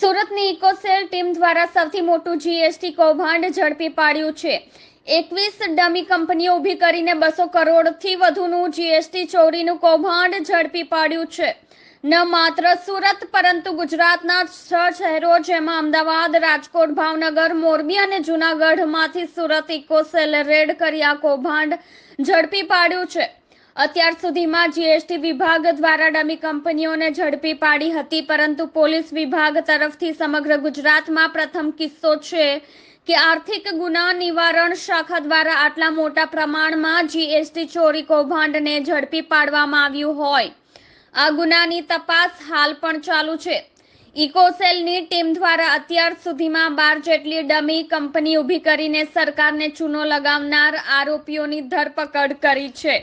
સુરતની eco cell team દ્વારા સૌથી મોટું જીએસટી કૌભાંડ ઝડપી પાડ્યું છે એકવીસ ડમી કંપનીઓ ઊભી કરીને બસો કરોડથી વધુનું જીએસટી ચોરીનું કૌભાંડ ઝડપી પાડ્યું છે ન માત્ર સુરત પરંતુ ગુજરાતના છ શહેરો જેમાં અમદાવાદ રાજકોટ ભાવનગર મોરબી અને જૂનાગઢમાંથી સુરત ઇકોસેલ રેડ કરી આ કૌભાંડ ઝડપી પાડ્યું છે અત્યાર સુધીમાં જીએસટી વિભાગ દ્વારા ડમી કંપનીઓને ઝડપી પાડી હતી પરંતુ પોલીસ વિભાગ તરફથી સમગ્ર ગુજરાતમાં પ્રથમ કિસ્સો છે કે આર્થિક ગુના નિવારણ શાખા દ્વારા આટલા મોટા પ્રમાણમાં જીએસટી ચોરી કૌભાંડને ઝડપી પાડવામાં આવ્યું હોય આ ગુનાની તપાસ હાલ પણ ચાલુ છે ઇકોસેલની ટીમ દ્વારા અત્યાર સુધીમાં બાર જેટલી ડમી કંપની ઊભી કરીને સરકારને ચૂનો લગાવનાર આરોપીઓની ધરપકડ કરી છે